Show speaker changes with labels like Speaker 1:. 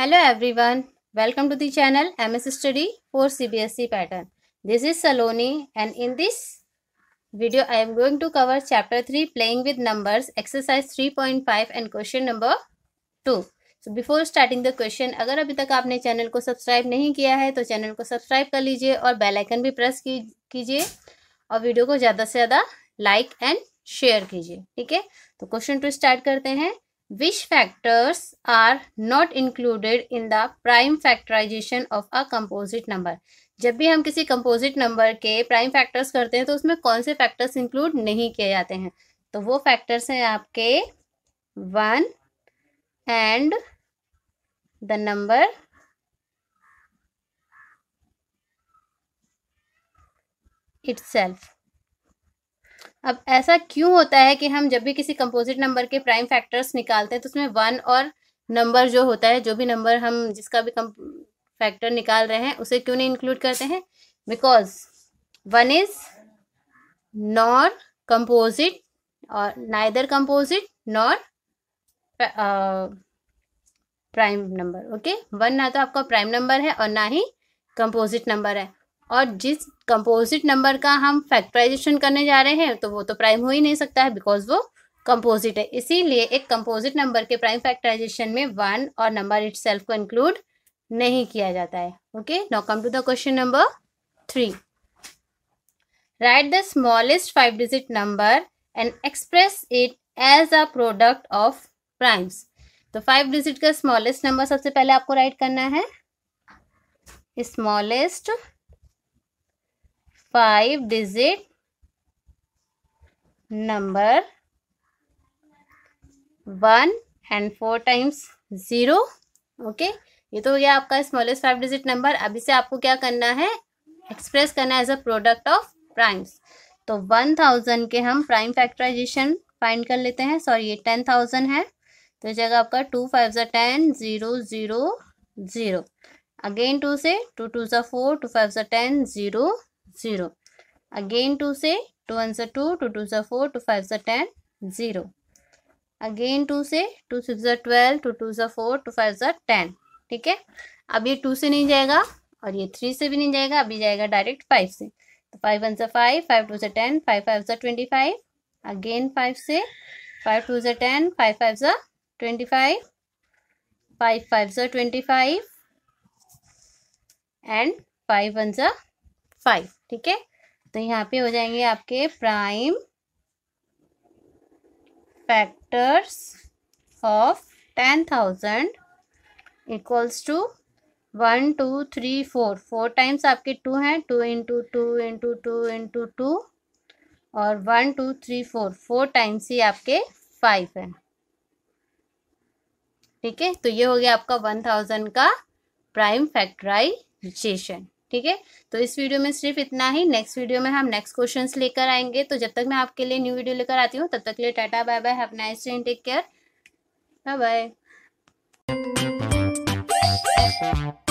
Speaker 1: Hello everyone welcome to the channel S study for C B S E pattern this is Saloni and in this video I am going to cover chapter three playing with numbers exercise three point five and question number two so before starting the question अगर अभी तक आपने channel को subscribe नहीं किया है तो channel को सब्सक्राइब कर लीजिए और बेलाइकन भी प्रेस कीजिए और वीडियो को ज़्यादा से ज़्यादा लाइक एंड शेयर कीजिए ठीक है तो क्वेश्चन टू स्टार्ट करते हैं which factors are not included in the prime factorization of a composite number जब भी हम किसी कंपोजिट नंबर के प्राइम फैक्टर्स करते हैं तो उसमें कौन से फैक्टर्स इंक्लूड नहीं किए जाते हैं तो वो फैक्टर्स हैं आपके one and the number itself अब ऐसा क्यों होता है कि हम जब भी किसी कंपोजिट नंबर के प्राइम फैक्टर्स निकालते हैं तो उसमें वन और नंबर जो होता है जो भी नंबर हम जिसका भी फैक्टर निकाल रहे हैं उसे क्यों नहीं इंक्लूड करते हैं because one is nor composite और neither composite nor prime number okay one ना तो आपका प्राइम नंबर है और ना ही कंपोजिट नंबर है और जिस कंपोजिट नंबर का हम फैक्टराइजेशन करने जा रहे हैं तो वो तो प्राइम हो ही नहीं सकता है बिकॉज वो कंपोजिट है इसीलिए एक कंपोजिट नंबर के प्राइम फैक्टराइजेशन में वन और नंबर इट को इंक्लूड नहीं किया जाता है okay now come to the question number three write the smallest five digit number and express it as a product of primes तो फाइव डिजिट का स्मॉलेस्ट नंबर सबसे पहले आपको राइट करना है smallest five digit number one and four times zero okay ये तो हो गया आपका स्मॉलेस्ट फाइव डिजिट नंबर अभी से आपको क्या करना है एक्सप्रेस करना है as a product of primes तो वन थाउजेंड के हम प्राइम फैक्टराइजेशन फाइंड कर लेते हैं सॉरी ये टेन थाउजेंड है तो जगह आपका two five are ten zero zero zero again two से two two are four two five are ten zero zero. Again two say two answer two, two two are four, two five are ten, zero. Again two से two six are twelve two two are four two five are ten ठीक है अब ये to से नहीं जाएगा और ये थ्री से भी नहीं जाएगा अभी जाएगा डायरेक्ट फाइव से तो फाइव वन से five five two are ten five five are twenty five again five से five two are ten five five are twenty five five five are twenty five and five one सा five ठीक है तो यहाँ पे हो जाएंगे आपके prime factors of ten thousand equals to one two three four four times आपके टू हैं two into two into two into to और one two three four four times ही आपके फाइव है ठीक है तो ये हो गया आपका वन थाउजेंड का प्राइम फैक्टराइजेशन ठीक है तो इस वीडियो में सिर्फ इतना ही नेक्स्ट वीडियो में हम नेक्स्ट क्वेश्चन लेकर आएंगे तो जब तक मैं आपके लिए न्यू वीडियो लेकर आती हूँ तब तक लिए tata bye bye have nice day take care bye bye